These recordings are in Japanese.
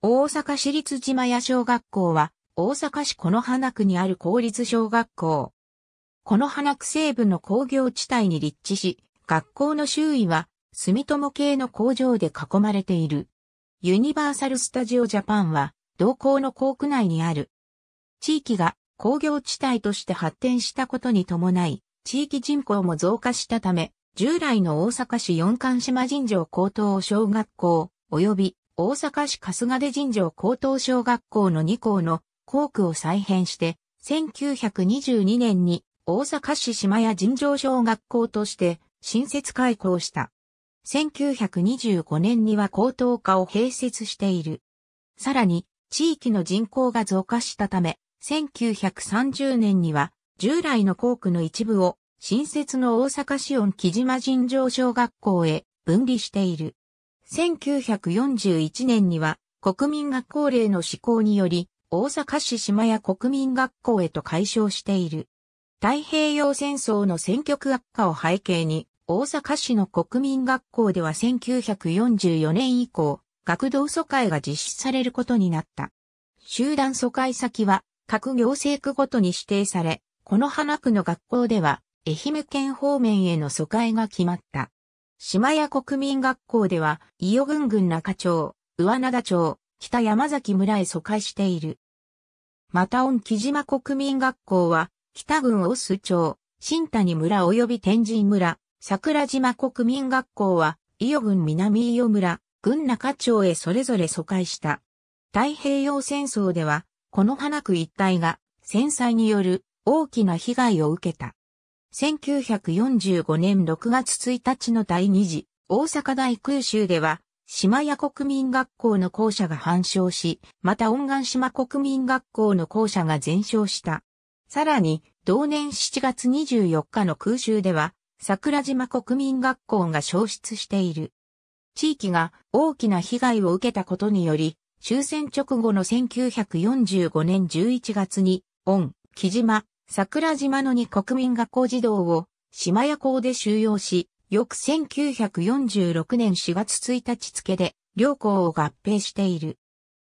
大阪市立島屋小学校は、大阪市此花区にある公立小学校。此花区西部の工業地帯に立地し、学校の周囲は、住友系の工場で囲まれている。ユニバーサル・スタジオ・ジャパンは、同校の校区内にある。地域が工業地帯として発展したことに伴い、地域人口も増加したため、従来の大阪市四冠島神城高等小学校、及び大阪市春日出尋常高等小学校の2校の校区を再編して、1922年に大阪市島屋尋常小学校として新設開校した。1925年には高等科を併設している。さらに、地域の人口が増加したため、1930年には従来の校区の一部を新設の大阪市音木島尋常小学校へ分離している。1941年には国民学校令の施行により、大阪市島屋国民学校へと改称している。太平洋戦争の選挙区悪化を背景に、大阪市の国民学校では1944年以降、学童疎開が実施されることになった。集団疎開先は、各行政区ごとに指定され、この花区の学校では、愛媛県方面への疎開が決まった。島屋国民学校では、伊予郡郡中町、上灘町、北山崎村へ疎開している。また恩木島国民学校は、北郡オス町、新谷村及び天神村、桜島国民学校は、伊予郡南伊予村、郡中町へそれぞれ疎開した。太平洋戦争では、この花区一帯が、戦災による大きな被害を受けた。1945年6月1日の第2次大阪大空襲では、島屋国民学校の校舎が反焼し、また恩願島国民学校の校舎が全焼した。さらに、同年7月24日の空襲では、桜島国民学校が消失している。地域が大きな被害を受けたことにより、終戦直後の1945年11月に、恩、木島、桜島の二国民学校児童を島屋校で収容し、翌1946年4月1日付で両校を合併している。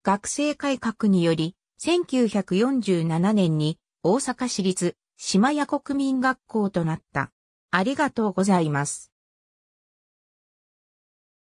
学生改革により、1947年に大阪市立島屋国民学校となった。ありがとうございます。